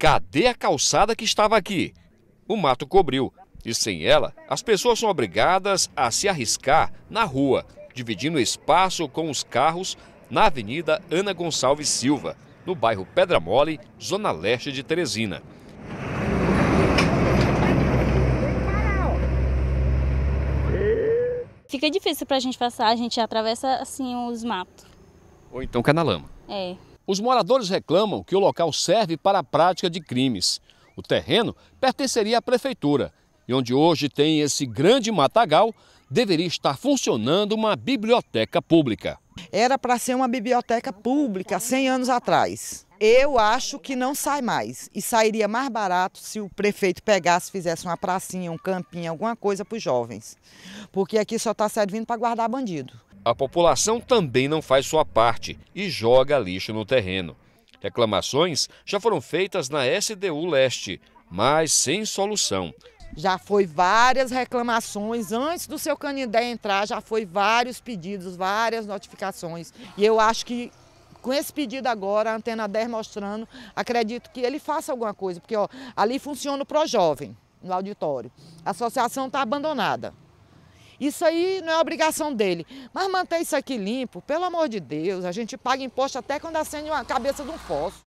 Cadê a calçada que estava aqui? O mato cobriu e, sem ela, as pessoas são obrigadas a se arriscar na rua, dividindo espaço com os carros na Avenida Ana Gonçalves Silva, no bairro Pedra Mole, zona leste de Teresina. Fica difícil para a gente passar, a gente atravessa assim os matos. Ou então na lama. É. Os moradores reclamam que o local serve para a prática de crimes. O terreno pertenceria à prefeitura e onde hoje tem esse grande matagal, deveria estar funcionando uma biblioteca pública. Era para ser uma biblioteca pública 100 anos atrás. Eu acho que não sai mais. E sairia mais barato se o prefeito pegasse, fizesse uma pracinha, um campinho, alguma coisa para os jovens. Porque aqui só está servindo para guardar bandido. A população também não faz sua parte e joga lixo no terreno. Reclamações já foram feitas na SDU Leste, mas sem solução. Já foi várias reclamações, antes do seu Canindé entrar, já foi vários pedidos, várias notificações. E eu acho que com esse pedido agora, a Antena 10 mostrando, acredito que ele faça alguma coisa, porque ó, ali funciona o Pro Jovem, no auditório. A associação está abandonada. Isso aí não é obrigação dele. Mas manter isso aqui limpo, pelo amor de Deus, a gente paga imposto até quando acende a cabeça de um fósforo.